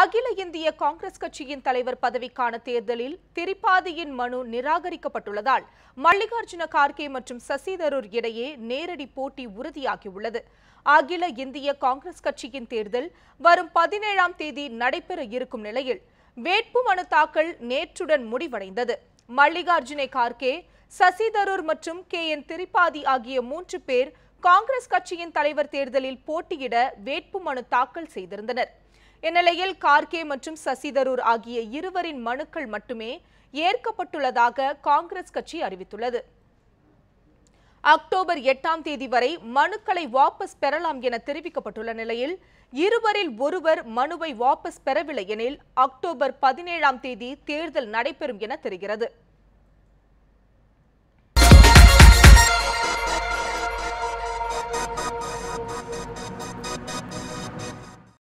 அகில இந்திய காங்கிரஸ் கட்சியின் தலைவர் பதவிக்கான தேர்தலில் திரிபாதியின் மனு நிராகரிக்கப்பட்டுள்ளதால் மல்லிகார்ஜுன கார்கே மற்றும் சசிதரூர் இடையே நேரடி போட்டி உறுதியாகியுள்ளது அகில இந்திய காங்கிரஸ் கட்சியின் தேர்தல் வரும் பதினேழாம் தேதி நடைபெற இருக்கும் நிலையில் வேட்புமனு தாக்கல் நேற்றுடன் முடிவடைந்தது மல்லிகார்ஜுனே கார்கே சசிதரூர் மற்றும் கே என் திரிபாதி ஆகிய மூன்று பேர் காங்கிரஸ் கட்சியின் தலைவர் தேர்தலில் போட்டியிட வேட்புமனு தாக்கல் செய்திருந்தனர் இந்நிலையில் கார்கே மற்றும் சசிதரூர் ஆகிய இருவரின் மனுக்கள் மட்டுமே ஏற்கப்பட்டுள்ளதாக காங்கிரஸ் கட்சி அறிவித்துள்ளது அக்டோபர் எட்டாம் தேதி வரை மனுக்களை வாபஸ் பெறலாம் என தெரிவிக்கப்பட்டுள்ள நிலையில் இருவரில் ஒருவர் மனுவை வாபஸ் பெறவில்லை எனில் அக்டோபர் பதினேழாம் தேதி தேர்தல் நடைபெறும் என தெரிகிறது